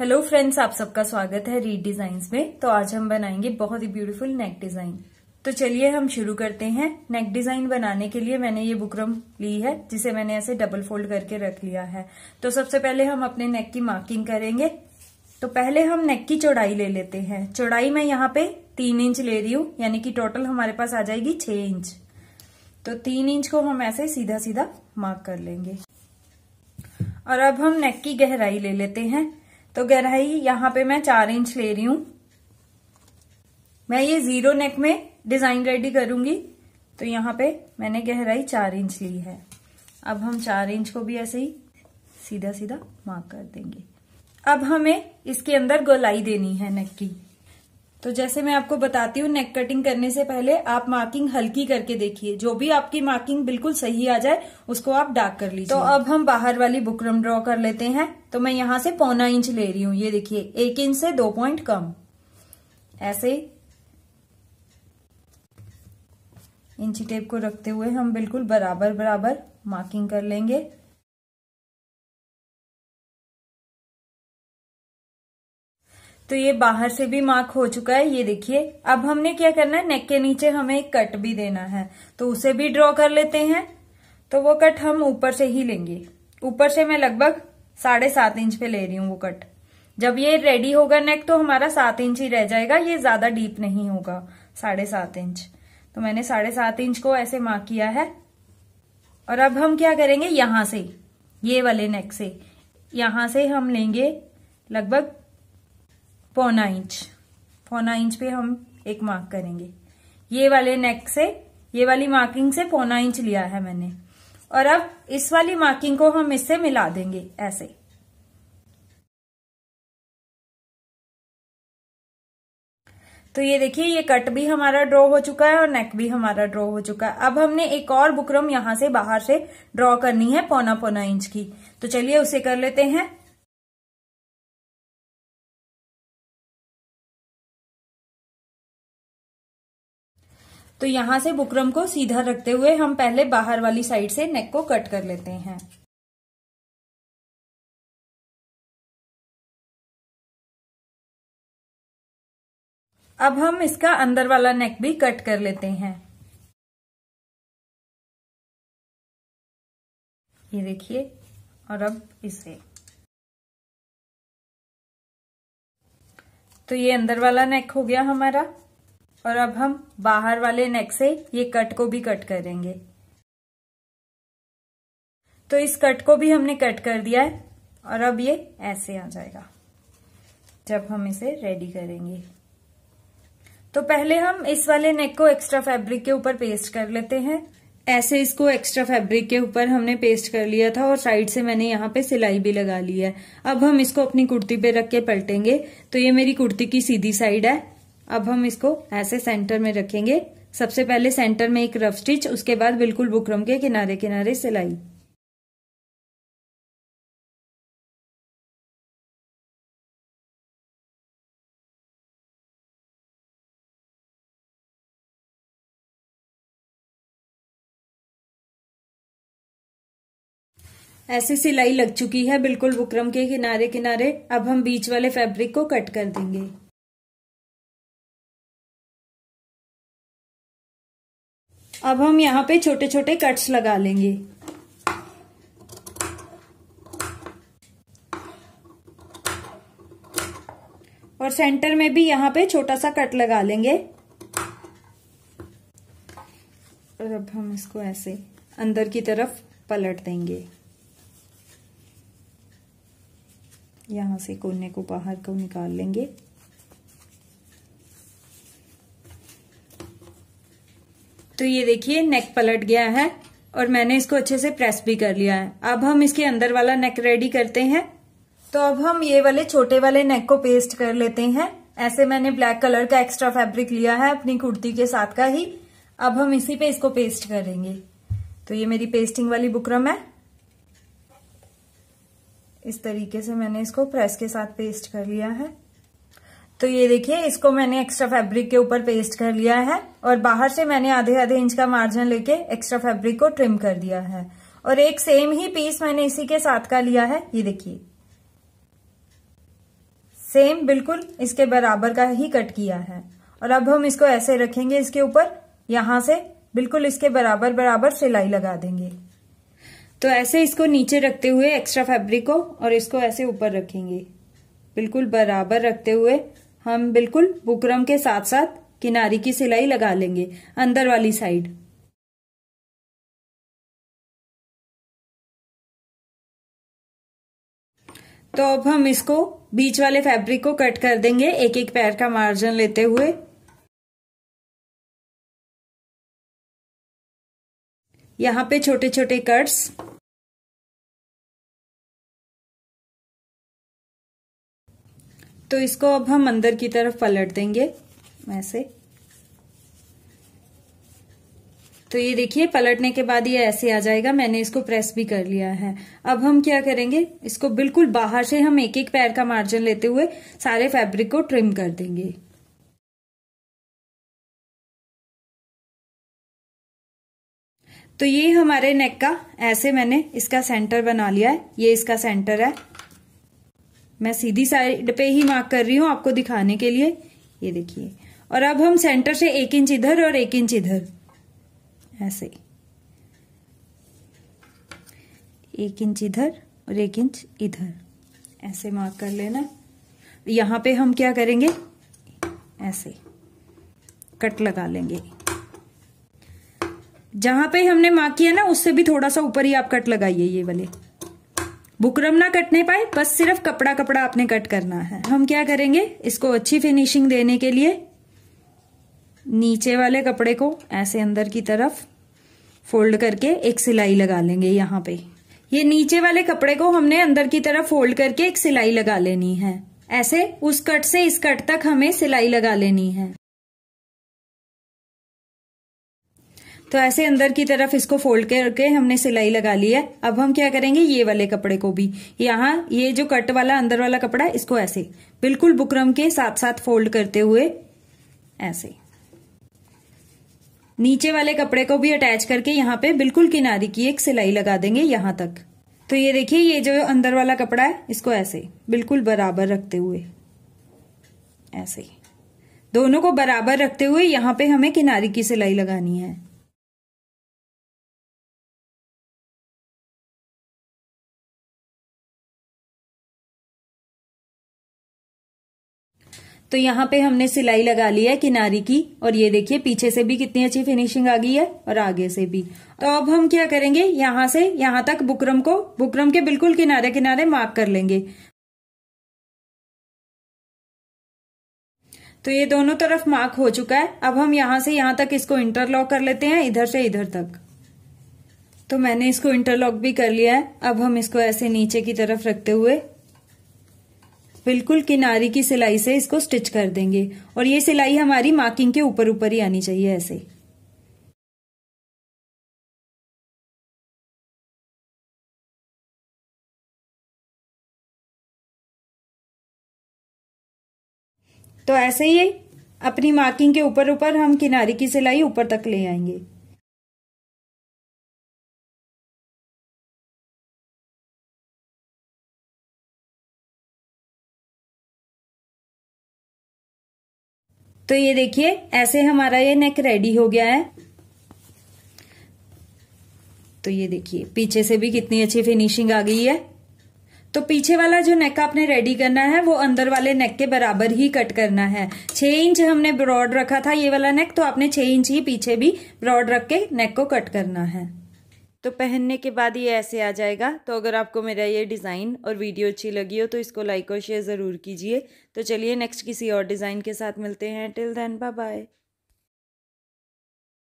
hello friends आप सबका स्वागत है रीड डिजाइन में तो आज हम बनाएंगे बहुत ही ब्यूटीफुल नेक डिजाइन तो चलिए हम शुरू करते हैं नेक डिजाइन बनाने के लिए मैंने ये बुकरम ली है जिसे मैंने ऐसे डबल फोल्ड करके रख लिया है तो सबसे पहले हम अपने नेक की मार्किंग करेंगे तो पहले हम नेक की चौड़ाई ले लेते हैं चौड़ाई मैं यहाँ पे तीन इंच ले रही हूँ यानी कि टोटल हमारे पास आ जाएगी छह इंच तो तीन इंच को हम ऐसे सीधा सीधा मार्क कर लेंगे और अब हम नेक की गहराई ले लेते हैं तो गहराई यहाँ पे मैं चार इंच ले रही हूं मैं ये जीरो नेक में डिजाइन रेडी करूंगी तो यहाँ पे मैंने गहराई चार इंच ली है अब हम चार इंच को भी ऐसे ही सीधा सीधा मार्क कर देंगे अब हमें इसके अंदर गोलाई देनी है नेक की तो जैसे मैं आपको बताती हूँ नेक कटिंग करने से पहले आप मार्किंग हल्की करके देखिए जो भी आपकी मार्किंग बिल्कुल सही आ जाए उसको आप डार्क कर लीजिए तो अब हम बाहर वाली बुकरम ड्रॉ कर लेते हैं तो मैं यहाँ से पौना इंच ले रही हूँ ये देखिए एक इंच से दो पॉइंट कम ऐसे इंची टेप को रखते हुए हम बिल्कुल बराबर बराबर मार्किंग कर लेंगे तो ये बाहर से भी मार्क हो चुका है ये देखिए अब हमने क्या करना है नेक के नीचे हमें एक कट भी देना है तो उसे भी ड्रॉ कर लेते हैं तो वो कट हम ऊपर से ही लेंगे ऊपर से मैं लगभग साढ़े सात इंच पे ले रही हूँ वो कट जब ये रेडी होगा नेक तो हमारा सात इंच ही रह जाएगा ये ज्यादा डीप नहीं होगा साढ़े सात इंच तो मैंने साढ़े सात इंच को ऐसे मार्क किया है और अब हम क्या करेंगे यहां से ये वाले नेक से यहां से हम लेंगे लगभग पौना इंच पौना इंच पे हम एक मार्क करेंगे ये वाले नेक से ये वाली मार्किंग से पौना इंच लिया है मैंने और अब इस वाली मार्किंग को हम इससे मिला देंगे ऐसे तो ये देखिए ये कट भी हमारा ड्रॉ हो चुका है और नेक भी हमारा ड्रॉ हो चुका है अब हमने एक और बुकरम यहां से बाहर से ड्रॉ करनी है पौना पौना इंच की तो चलिए उसे कर लेते हैं तो यहाँ से बुकरम को सीधा रखते हुए हम पहले बाहर वाली साइड से नेक को कट कर लेते हैं अब हम इसका अंदर वाला नेक भी कट कर लेते हैं ये देखिए और अब इसे तो ये अंदर वाला नेक हो गया हमारा और अब हम बाहर वाले नेक से ये कट को भी कट करेंगे तो इस कट को भी हमने कट कर दिया है और अब ये ऐसे आ जाएगा जब हम इसे रेडी करेंगे तो पहले हम इस वाले नेक को एक्स्ट्रा फैब्रिक के ऊपर पेस्ट कर लेते हैं ऐसे इसको एक्स्ट्रा फैब्रिक के ऊपर हमने पेस्ट कर लिया था और साइड से मैंने यहाँ पे सिलाई भी लगा ली है अब हम इसको अपनी कुर्ती पे रख के पलटेंगे तो ये मेरी कुर्ती की सीधी साइड है अब हम इसको ऐसे सेंटर में रखेंगे सबसे पहले सेंटर में एक रफ स्टिच उसके बाद बिल्कुल बुकरम के किनारे किनारे सिलाई ऐसी सिलाई लग चुकी है बिल्कुल बुकरम के किनारे किनारे अब हम बीच वाले फैब्रिक को कट कर देंगे अब हम यहाँ पे छोटे छोटे कट्स लगा लेंगे और सेंटर में भी यहाँ पे छोटा सा कट लगा लेंगे और अब हम इसको ऐसे अंदर की तरफ पलट देंगे यहां से कोने को बाहर को निकाल लेंगे तो ये देखिए नेक पलट गया है और मैंने इसको अच्छे से प्रेस भी कर लिया है अब हम इसके अंदर वाला नेक रेडी करते हैं तो अब हम ये वाले छोटे वाले नेक को पेस्ट कर लेते हैं ऐसे मैंने ब्लैक कलर का एक्स्ट्रा फैब्रिक लिया है अपनी कुर्ती के साथ का ही अब हम इसी पे इसको पेस्ट करेंगे तो ये मेरी पेस्टिंग वाली बुकरम है इस तरीके से मैंने इसको प्रेस के साथ पेस्ट कर लिया है तो ये देखिए इसको मैंने एक्स्ट्रा फैब्रिक के ऊपर पेस्ट कर लिया है और बाहर से मैंने आधे आधे इंच का मार्जिन लेके एक्स्ट्रा फैब्रिक को ट्रिम कर दिया है और एक सेम ही पीस मैंने इसी के साथ का लिया है ये देखिए सेम बिल्कुल इसके बराबर का ही कट किया है और अब हम इसको ऐसे रखेंगे इसके ऊपर यहां से बिल्कुल इसके बराबर बराबर सिलाई लगा देंगे तो ऐसे इसको नीचे रखते हुए एक्स्ट्रा फैब्रिक को और इसको ऐसे ऊपर रखेंगे बिल्कुल बराबर रखते हुए हम बिल्कुल बुकरम के साथ साथ किनारी की सिलाई लगा लेंगे अंदर वाली साइड तो अब हम इसको बीच वाले फैब्रिक को कट कर देंगे एक एक पैर का मार्जिन लेते हुए यहां पे छोटे छोटे कट्स तो इसको अब हम अंदर की तरफ पलट देंगे ऐसे तो ये देखिए पलटने के बाद ये ऐसे आ जाएगा मैंने इसको प्रेस भी कर लिया है अब हम क्या करेंगे इसको बिल्कुल बाहर से हम एक एक पैर का मार्जिन लेते हुए सारे फैब्रिक को ट्रिम कर देंगे तो ये हमारे नेक का ऐसे मैंने इसका सेंटर बना लिया है ये इसका सेंटर है मैं सीधी साइड पे ही मार्क कर रही हूँ आपको दिखाने के लिए ये देखिए और अब हम सेंटर से एक इंच इधर और एक इंच इधर ऐसे एक इंच इधर और एक इंच इधर ऐसे मार्क कर लेना यहाँ पे हम क्या करेंगे ऐसे कट लगा लेंगे जहां पे हमने मार्क किया ना उससे भी थोड़ा सा ऊपर ही आप कट लगाइए ये वाले बुकरम ना कटने पाए बस सिर्फ कपड़ा कपड़ा आपने कट करना है हम क्या करेंगे इसको अच्छी फिनिशिंग देने के लिए नीचे वाले कपड़े को ऐसे अंदर की तरफ फोल्ड करके एक सिलाई लगा लेंगे यहाँ पे ये नीचे वाले कपड़े को हमने अंदर की तरफ फोल्ड करके एक सिलाई लगा लेनी है ऐसे उस कट से इस कट तक हमें सिलाई लगा लेनी है तो ऐसे अंदर की तरफ इसको फोल्ड करके हमने सिलाई लगा ली है अब हम क्या करेंगे ये वाले कपड़े को भी यहाँ ये जो कट वाला अंदर वाला कपड़ा है इसको ऐसे बिल्कुल बुकरम के साथ साथ फोल्ड करते हुए ऐसे नीचे वाले कपड़े को भी अटैच करके यहाँ पे बिल्कुल किनारी की एक सिलाई लगा देंगे यहां तक तो ये देखिए ये जो अंदर वाला कपड़ा है इसको ऐसे बिल्कुल बराबर रखते हुए ऐसे दोनों को बराबर रखते हुए यहाँ पे हमें किनारे की सिलाई लगानी है तो यहाँ पे हमने सिलाई लगा ली है किनारी की और ये देखिए पीछे से भी कितनी अच्छी फिनिशिंग आ गई है और आगे से भी तो अब हम क्या करेंगे यहाँ से यहाँ तक बुकरम को बुकरम के बिल्कुल किनारे किनारे मार्क कर लेंगे तो ये दोनों तरफ मार्क हो चुका है अब हम यहाँ से यहाँ तक इसको इंटरलॉक कर लेते हैं इधर से इधर तक तो मैंने इसको इंटरलॉक भी कर लिया है अब हम इसको ऐसे नीचे की तरफ रखते हुए बिल्कुल किनारी की सिलाई से इसको स्टिच कर देंगे और ये सिलाई हमारी मार्किंग के ऊपर ऊपर ही आनी चाहिए ऐसे तो ऐसे ही अपनी मार्किंग के ऊपर ऊपर हम किनारे की सिलाई ऊपर तक ले आएंगे तो ये देखिए ऐसे हमारा ये नेक रेडी हो गया है तो ये देखिए पीछे से भी कितनी अच्छी फिनिशिंग आ गई है तो पीछे वाला जो नेक आपने रेडी करना है वो अंदर वाले नेक के बराबर ही कट करना है छह इंच हमने ब्रॉड रखा था ये वाला नेक तो आपने छह इंच ही पीछे भी ब्रॉड रख के नेक को कट करना है तो पहनने के बाद ये ऐसे आ जाएगा तो अगर आपको मेरा ये डिज़ाइन और वीडियो अच्छी लगी हो तो इसको लाइक और शेयर ज़रूर कीजिए तो चलिए नेक्स्ट किसी और डिज़ाइन के साथ मिलते हैं टिल देन बाय बाय